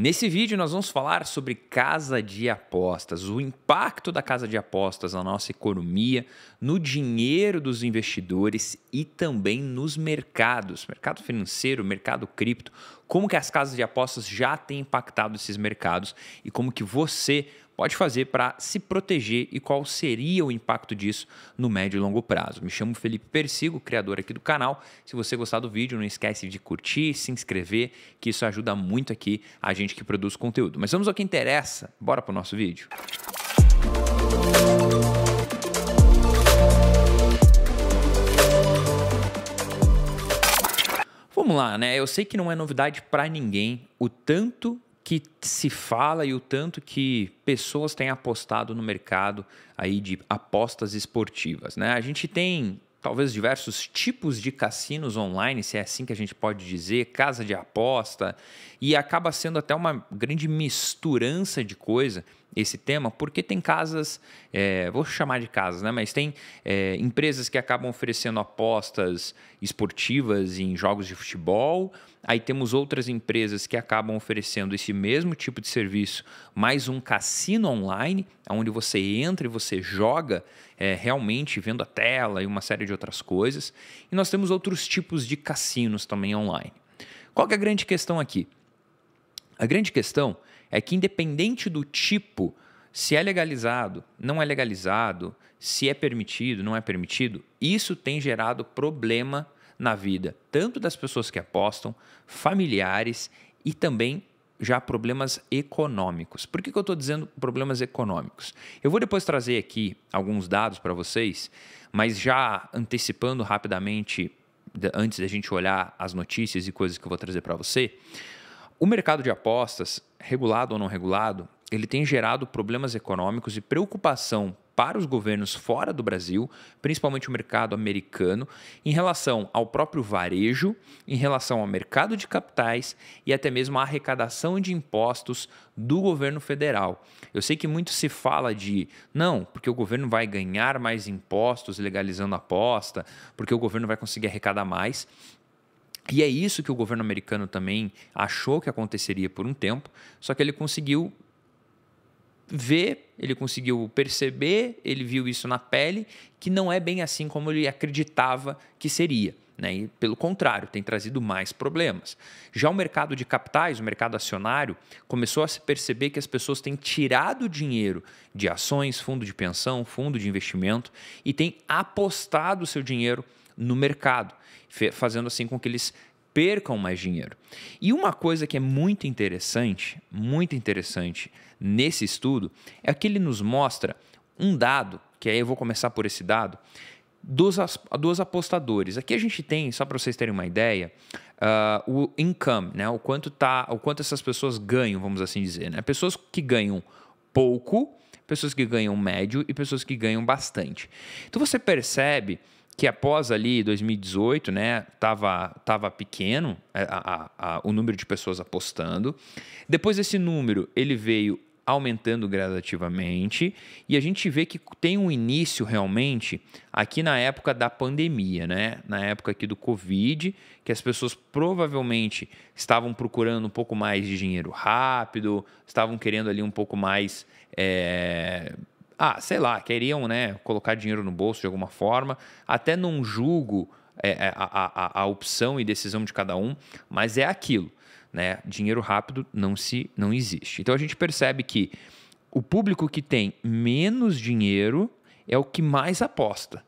Nesse vídeo nós vamos falar sobre casa de apostas, o impacto da casa de apostas na nossa economia, no dinheiro dos investidores e também nos mercados, mercado financeiro, mercado cripto, como que as casas de apostas já têm impactado esses mercados e como que você pode fazer para se proteger e qual seria o impacto disso no médio e longo prazo. Me chamo Felipe Persigo, criador aqui do canal. Se você gostar do vídeo, não esquece de curtir, se inscrever, que isso ajuda muito aqui a gente que produz conteúdo. Mas vamos ao que interessa. Bora para o nosso vídeo. Vamos lá, né? Eu sei que não é novidade para ninguém o tanto que se fala e o tanto que pessoas têm apostado no mercado aí de apostas esportivas, né? A gente tem talvez diversos tipos de cassinos online, se é assim que a gente pode dizer, casa de aposta, e acaba sendo até uma grande misturança de coisa esse tema, porque tem casas, é, vou chamar de casas, né? mas tem é, empresas que acabam oferecendo apostas esportivas em jogos de futebol, aí temos outras empresas que acabam oferecendo esse mesmo tipo de serviço, mais um cassino online, onde você entra e você joga é, realmente vendo a tela e uma série de outras coisas, e nós temos outros tipos de cassinos também online. Qual é a grande questão aqui? A grande questão é que, independente do tipo, se é legalizado, não é legalizado, se é permitido, não é permitido, isso tem gerado problema na vida, tanto das pessoas que apostam, familiares e também já problemas econômicos. Por que, que eu estou dizendo problemas econômicos? Eu vou depois trazer aqui alguns dados para vocês, mas já antecipando rapidamente, antes da gente olhar as notícias e coisas que eu vou trazer para você, o mercado de apostas regulado ou não regulado, ele tem gerado problemas econômicos e preocupação para os governos fora do Brasil, principalmente o mercado americano, em relação ao próprio varejo, em relação ao mercado de capitais e até mesmo a arrecadação de impostos do governo federal. Eu sei que muito se fala de não, porque o governo vai ganhar mais impostos legalizando a aposta, porque o governo vai conseguir arrecadar mais, e é isso que o governo americano também achou que aconteceria por um tempo, só que ele conseguiu ver, ele conseguiu perceber, ele viu isso na pele, que não é bem assim como ele acreditava que seria. Né? E, pelo contrário, tem trazido mais problemas. Já o mercado de capitais, o mercado acionário, começou a se perceber que as pessoas têm tirado dinheiro de ações, fundo de pensão, fundo de investimento e têm apostado seu dinheiro no mercado, fazendo assim com que eles percam mais dinheiro. E uma coisa que é muito interessante, muito interessante nesse estudo, é que ele nos mostra um dado, que aí eu vou começar por esse dado, dos, dos apostadores. Aqui a gente tem, só para vocês terem uma ideia, uh, o income, né? o, quanto tá, o quanto essas pessoas ganham, vamos assim dizer. Né? Pessoas que ganham pouco, pessoas que ganham médio e pessoas que ganham bastante. Então você percebe que após ali 2018, né, tava, tava pequeno é, a, a, a, o número de pessoas apostando. Depois esse número ele veio aumentando gradativamente e a gente vê que tem um início realmente aqui na época da pandemia, né, na época aqui do Covid, que as pessoas provavelmente estavam procurando um pouco mais de dinheiro rápido, estavam querendo ali um pouco mais é ah, sei lá, queriam né, colocar dinheiro no bolso de alguma forma, até não julgo é, é a, a, a opção e decisão de cada um, mas é aquilo. Né? Dinheiro rápido não se não existe. Então a gente percebe que o público que tem menos dinheiro é o que mais aposta.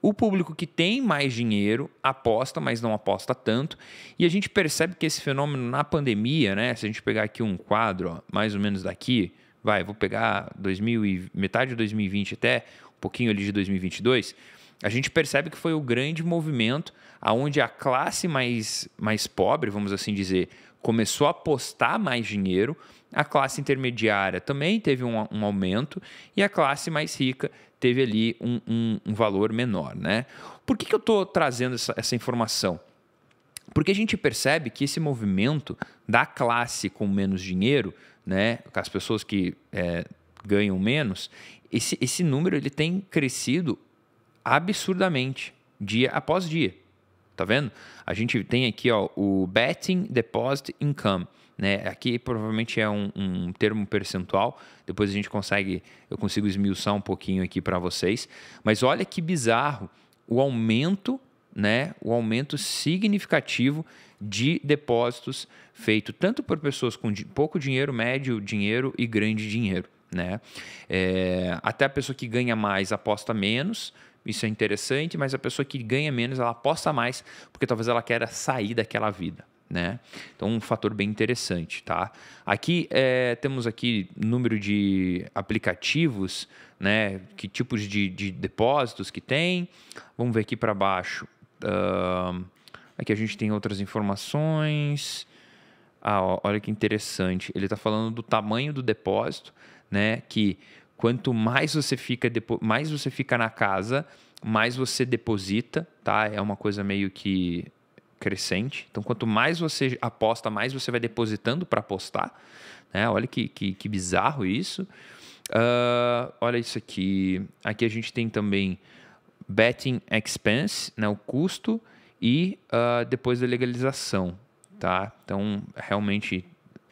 O público que tem mais dinheiro aposta, mas não aposta tanto. E a gente percebe que esse fenômeno na pandemia, né? Se a gente pegar aqui um quadro, ó, mais ou menos daqui, vai, vou pegar 2000 e, metade de 2020 até um pouquinho ali de 2022, a gente percebe que foi o grande movimento aonde a classe mais, mais pobre, vamos assim dizer, começou a apostar mais dinheiro, a classe intermediária também teve um, um aumento e a classe mais rica teve ali um, um, um valor menor. Né? Por que, que eu estou trazendo essa, essa informação? Porque a gente percebe que esse movimento da classe com menos dinheiro né, com as pessoas que é, ganham menos, esse, esse número ele tem crescido absurdamente, dia após dia. Tá vendo? A gente tem aqui ó, o Betting Deposit Income. Né? Aqui provavelmente é um, um termo percentual. Depois a gente consegue, eu consigo esmiuçar um pouquinho aqui para vocês. Mas olha que bizarro o aumento né, o aumento significativo de depósitos feito tanto por pessoas com pouco dinheiro, médio dinheiro e grande dinheiro. Né? É, até a pessoa que ganha mais aposta menos, isso é interessante, mas a pessoa que ganha menos ela aposta mais porque talvez ela queira sair daquela vida. Né? Então, um fator bem interessante, tá? Aqui é, temos aqui número de aplicativos, né? Que tipos de, de depósitos que tem. Vamos ver aqui para baixo. Uh, aqui a gente tem outras informações. Ah, ó, olha que interessante. Ele está falando do tamanho do depósito, né? Que quanto mais você fica, mais você fica na casa, mais você deposita, tá? É uma coisa meio que crescente. Então, quanto mais você aposta, mais você vai depositando para apostar. Né? Olha que, que, que bizarro isso. Uh, olha isso aqui. Aqui a gente tem também betting expense, né, o custo, e uh, depois da legalização. Tá? Então, realmente,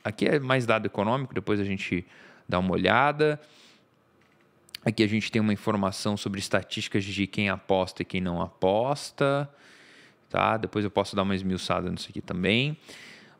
aqui é mais dado econômico, depois a gente dá uma olhada. Aqui a gente tem uma informação sobre estatísticas de quem aposta e quem não aposta. Tá? Depois eu posso dar uma esmiuçada nisso aqui também.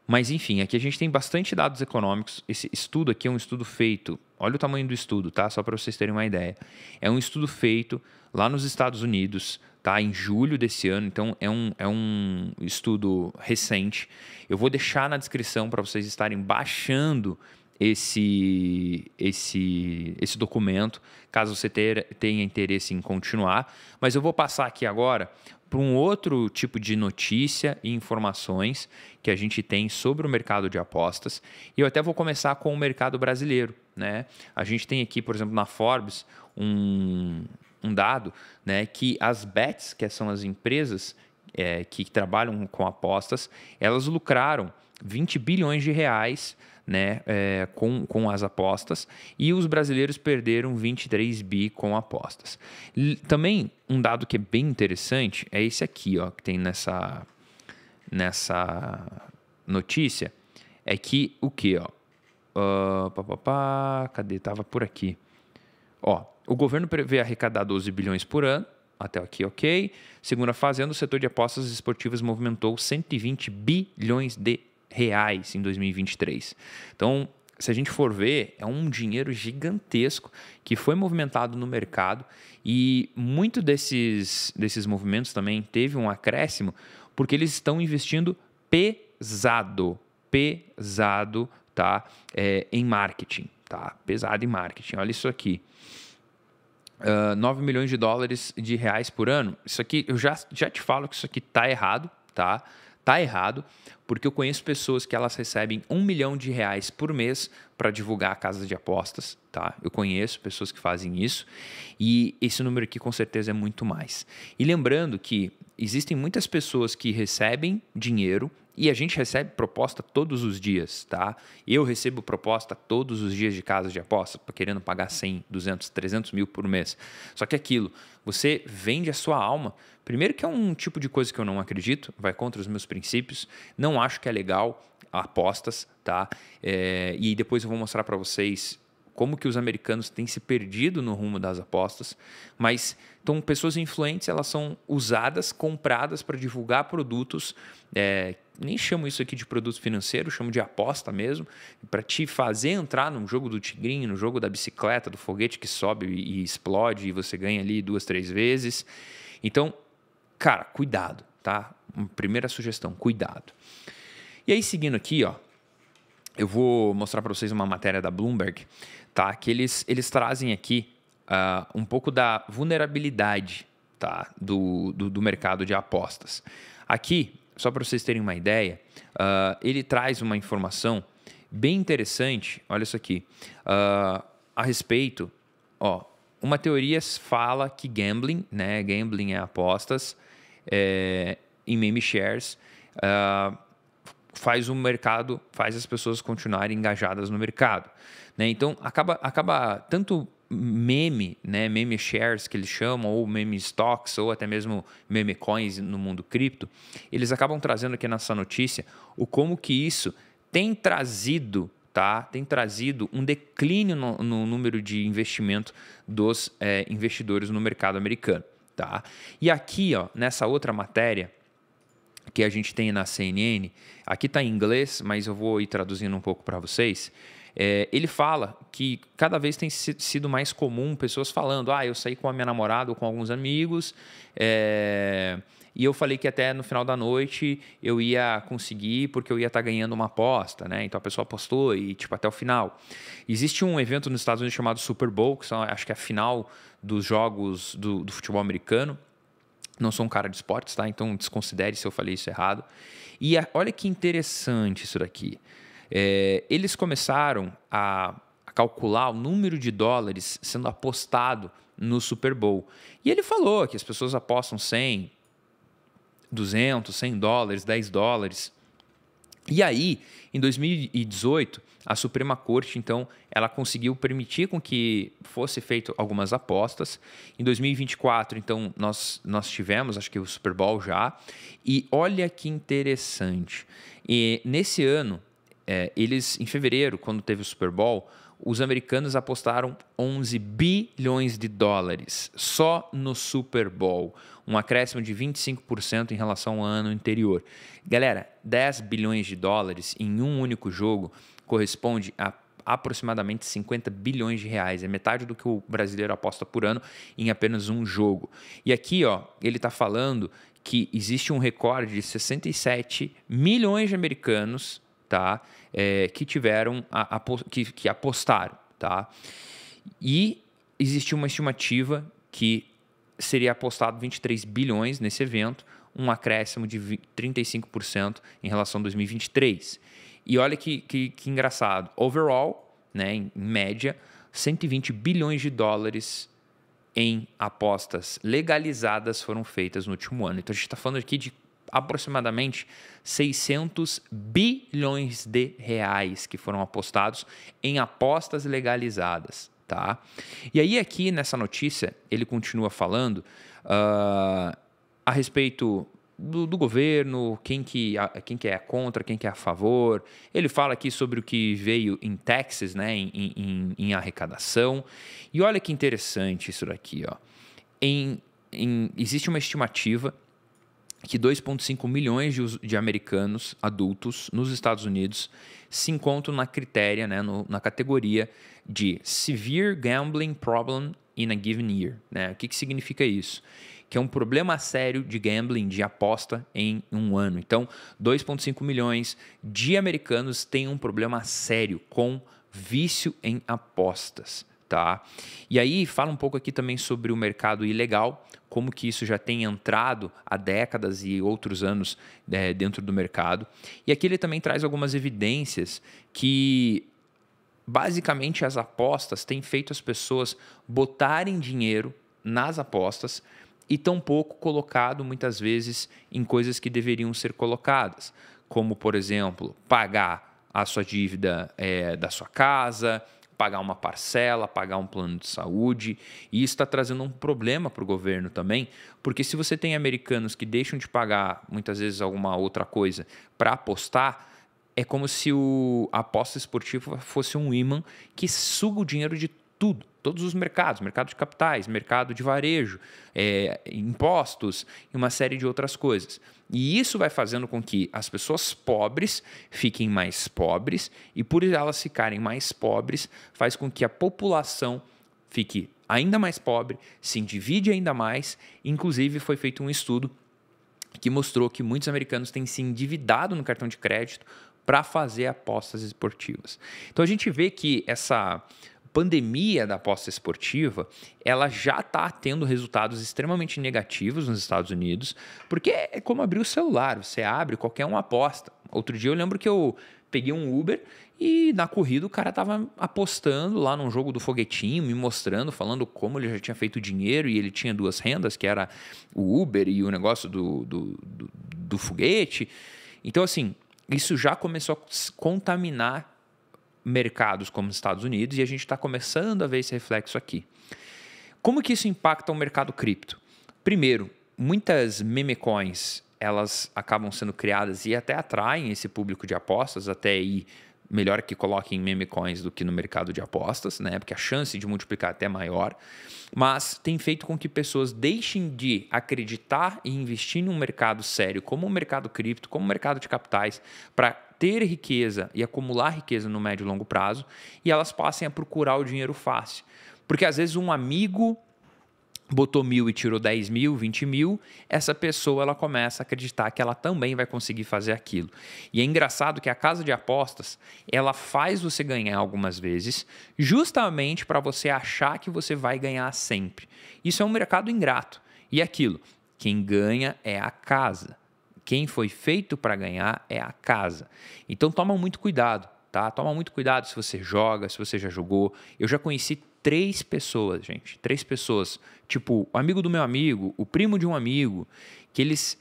Mas enfim, aqui a gente tem bastante dados econômicos. Esse estudo aqui é um estudo feito Olha o tamanho do estudo, tá? Só para vocês terem uma ideia. É um estudo feito lá nos Estados Unidos, tá? Em julho desse ano. Então é um, é um estudo recente. Eu vou deixar na descrição para vocês estarem baixando esse, esse, esse documento, caso você ter, tenha interesse em continuar. Mas eu vou passar aqui agora para um outro tipo de notícia e informações que a gente tem sobre o mercado de apostas. E eu até vou começar com o mercado brasileiro. Né? A gente tem aqui, por exemplo, na Forbes, um, um dado né, que as bets, que são as empresas é, que trabalham com apostas, elas lucraram 20 bilhões de reais né, é, com, com as apostas e os brasileiros perderam 23 bi com apostas. L também um dado que é bem interessante é esse aqui, ó, que tem nessa, nessa notícia, é que o que, ó, Uh, pá, pá, pá, cadê? Estava por aqui. Ó, o governo prevê arrecadar 12 bilhões por ano. Até aqui, ok. Segunda fazenda, o setor de apostas esportivas movimentou 120 bilhões de reais em 2023. Então, se a gente for ver, é um dinheiro gigantesco que foi movimentado no mercado e muito desses, desses movimentos também teve um acréscimo porque eles estão investindo pesado, pesado tá? É, em marketing, tá? Pesado em marketing. Olha isso aqui. Uh, ah, 9 milhões de dólares de reais por ano. Isso aqui, eu já, já te falo que isso aqui tá errado, tá? Tá errado, porque eu conheço pessoas que elas recebem um milhão de reais por mês para divulgar casas de apostas, tá? Eu conheço pessoas que fazem isso e esse número aqui com certeza é muito mais. E lembrando que existem muitas pessoas que recebem dinheiro e a gente recebe proposta todos os dias, tá? Eu recebo proposta todos os dias de casas de aposta, querendo pagar 100, 200, 300 mil por mês. Só que aquilo, você vende a sua alma. Primeiro que é um tipo de coisa que eu não acredito, vai contra os meus princípios, não acho que é legal, apostas, tá? É, e depois eu vou mostrar para vocês como que os americanos têm se perdido no rumo das apostas, mas então pessoas influentes elas são usadas, compradas para divulgar produtos. É, nem chamo isso aqui de produto financeiro, chamo de aposta mesmo, para te fazer entrar num jogo do tigrinho, no jogo da bicicleta, do foguete que sobe e explode e você ganha ali duas, três vezes. Então, cara, cuidado, tá? Primeira sugestão, cuidado. E aí, seguindo aqui, ó, eu vou mostrar para vocês uma matéria da Bloomberg, tá? Que eles, eles trazem aqui uh, um pouco da vulnerabilidade tá? do, do, do mercado de apostas. Aqui, só para vocês terem uma ideia, uh, ele traz uma informação bem interessante, olha isso aqui, uh, a respeito, ó, uma teoria fala que gambling, né, gambling é apostas, é, em meme shares, uh, faz o mercado, faz as pessoas continuarem engajadas no mercado. Né? Então, acaba, acaba tanto meme, né? meme shares que eles chamam, ou meme stocks, ou até mesmo meme coins no mundo cripto, eles acabam trazendo aqui nessa notícia o como que isso tem trazido Tá, tem trazido um declínio no, no número de investimento dos é, investidores no mercado americano. Tá? E aqui, ó, nessa outra matéria, que a gente tem na CNN, aqui está em inglês, mas eu vou ir traduzindo um pouco para vocês. É, ele fala que cada vez tem sido mais comum pessoas falando: ah, eu saí com a minha namorada ou com alguns amigos, é, e eu falei que até no final da noite eu ia conseguir porque eu ia estar tá ganhando uma aposta, né? Então a pessoa apostou e, tipo, até o final. Existe um evento nos Estados Unidos chamado Super Bowl, que são, acho que é a final dos jogos do, do futebol americano. Não sou um cara de esportes, tá? Então desconsidere se eu falei isso errado. E a, olha que interessante isso daqui. É, eles começaram a, a calcular o número de dólares sendo apostado no Super Bowl. E ele falou que as pessoas apostam 100, 200, 100 dólares, 10 dólares. E aí, em 2018, a Suprema Corte, então, ela conseguiu permitir com que fosse feito algumas apostas. Em 2024, então, nós, nós tivemos, acho que o Super Bowl já. E olha que interessante. E nesse ano, é, eles, em fevereiro, quando teve o Super Bowl, os americanos apostaram 11 bilhões de dólares só no Super Bowl, um acréscimo de 25% em relação ao ano anterior. Galera, 10 bilhões de dólares em um único jogo corresponde a aproximadamente 50 bilhões de reais. É metade do que o brasileiro aposta por ano em apenas um jogo. E aqui, ó, ele está falando que existe um recorde de 67 milhões de americanos, tá, é, que tiveram a, a, que, que apostaram, tá. E existiu uma estimativa que seria apostado 23 bilhões nesse evento, um acréscimo de 35% em relação a 2023. E olha que, que, que engraçado. Overall, né, em média, 120 bilhões de dólares em apostas legalizadas foram feitas no último ano. Então a gente está falando aqui de aproximadamente 600 bilhões de reais que foram apostados em apostas legalizadas, tá? E aí aqui nessa notícia ele continua falando uh, a respeito do, do, governo, quem que, a, quem que é contra, quem que é a favor. Ele fala aqui sobre o que veio em taxas, né, em, em, em arrecadação. E olha que interessante isso daqui. Ó. Em, em, existe uma estimativa que 2,5 milhões de, de, americanos adultos nos Estados Unidos se encontram na critéria, né, no, na categoria de Severe Gambling Problem in a Given Year. Né? O que, que significa isso? que é um problema sério de gambling, de aposta em um ano. Então, 2,5 milhões de americanos têm um problema sério com vício em apostas. Tá? E aí fala um pouco aqui também sobre o mercado ilegal, como que isso já tem entrado há décadas e outros anos é, dentro do mercado. E aqui ele também traz algumas evidências que basicamente as apostas têm feito as pessoas botarem dinheiro nas apostas e tão pouco colocado muitas vezes em coisas que deveriam ser colocadas, como, por exemplo, pagar a sua dívida é, da sua casa, pagar uma parcela, pagar um plano de saúde. E isso está trazendo um problema para o governo também, porque se você tem americanos que deixam de pagar muitas vezes alguma outra coisa para apostar, é como se o aposta esportiva fosse um imã que suga o dinheiro de tudo, todos os mercados, mercado de capitais, mercado de varejo, é, impostos e uma série de outras coisas. E isso vai fazendo com que as pessoas pobres fiquem mais pobres, e por elas ficarem mais pobres, faz com que a população fique ainda mais pobre, se divide ainda mais. Inclusive, foi feito um estudo que mostrou que muitos americanos têm se endividado no cartão de crédito para fazer apostas esportivas. Então a gente vê que essa pandemia da aposta esportiva, ela já está tendo resultados extremamente negativos nos Estados Unidos, porque é como abrir o celular, você abre qualquer uma aposta. Outro dia eu lembro que eu peguei um Uber e na corrida o cara estava apostando lá num jogo do foguetinho, me mostrando, falando como ele já tinha feito dinheiro e ele tinha duas rendas, que era o Uber e o negócio do, do, do, do foguete. Então, assim, isso já começou a contaminar mercados como os Estados Unidos e a gente está começando a ver esse reflexo aqui. Como que isso impacta o mercado cripto? Primeiro, muitas meme coins elas acabam sendo criadas e até atraem esse público de apostas, até aí melhor que coloquem meme coins do que no mercado de apostas, né? Porque a chance de multiplicar é até maior. Mas tem feito com que pessoas deixem de acreditar e investir em um mercado sério, como o mercado cripto, como o mercado de capitais, para ter riqueza e acumular riqueza no médio e longo prazo, e elas passem a procurar o dinheiro fácil. Porque às vezes um amigo botou mil e tirou 10 mil, 20 mil, essa pessoa ela começa a acreditar que ela também vai conseguir fazer aquilo. E é engraçado que a casa de apostas ela faz você ganhar algumas vezes, justamente para você achar que você vai ganhar sempre. Isso é um mercado ingrato. E é aquilo, quem ganha é a casa. Quem foi feito para ganhar é a casa. Então toma muito cuidado, tá? Toma muito cuidado se você joga, se você já jogou. Eu já conheci três pessoas, gente, três pessoas, tipo o amigo do meu amigo, o primo de um amigo, que eles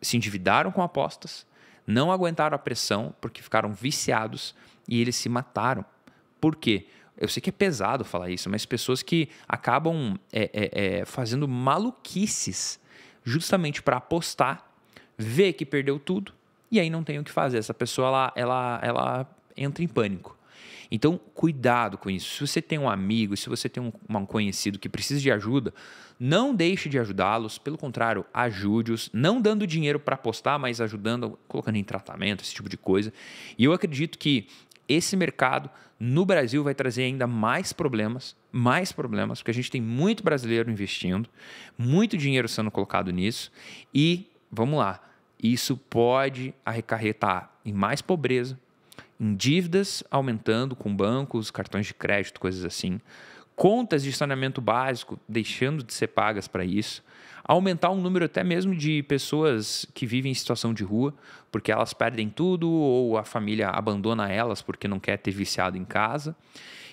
se endividaram com apostas, não aguentaram a pressão porque ficaram viciados e eles se mataram. Por quê? eu sei que é pesado falar isso, mas pessoas que acabam é, é, é, fazendo maluquices justamente para apostar vê que perdeu tudo e aí não tem o que fazer. Essa pessoa ela, ela, ela entra em pânico. Então, cuidado com isso. Se você tem um amigo, se você tem um, um conhecido que precisa de ajuda, não deixe de ajudá-los. Pelo contrário, ajude-os, não dando dinheiro para apostar, mas ajudando, colocando em tratamento, esse tipo de coisa. E eu acredito que esse mercado no Brasil vai trazer ainda mais problemas, mais problemas, porque a gente tem muito brasileiro investindo, muito dinheiro sendo colocado nisso. E, vamos lá, isso pode arrecarretar em mais pobreza, em dívidas aumentando com bancos, cartões de crédito, coisas assim, contas de saneamento básico deixando de ser pagas para isso, aumentar um número até mesmo de pessoas que vivem em situação de rua, porque elas perdem tudo ou a família abandona elas porque não quer ter viciado em casa.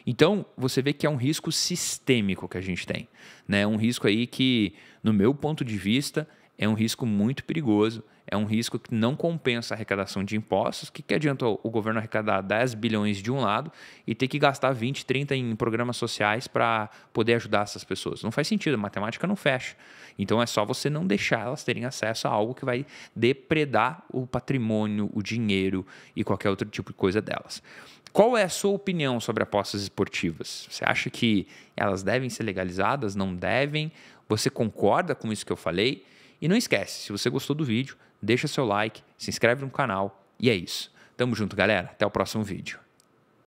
Então, você vê que é um risco sistêmico que a gente tem, né? Um risco aí que, no meu ponto de vista, é um risco muito perigoso é um risco que não compensa a arrecadação de impostos. O que, que adianta o governo arrecadar 10 bilhões de um lado e ter que gastar 20, 30 em programas sociais para poder ajudar essas pessoas? Não faz sentido, a matemática não fecha. Então é só você não deixar elas terem acesso a algo que vai depredar o patrimônio, o dinheiro e qualquer outro tipo de coisa delas. Qual é a sua opinião sobre apostas esportivas? Você acha que elas devem ser legalizadas? Não devem? Você concorda com isso que eu falei? E não esquece, se você gostou do vídeo, deixa seu like, se inscreve no canal e é isso. Tamo junto, galera. Até o próximo vídeo.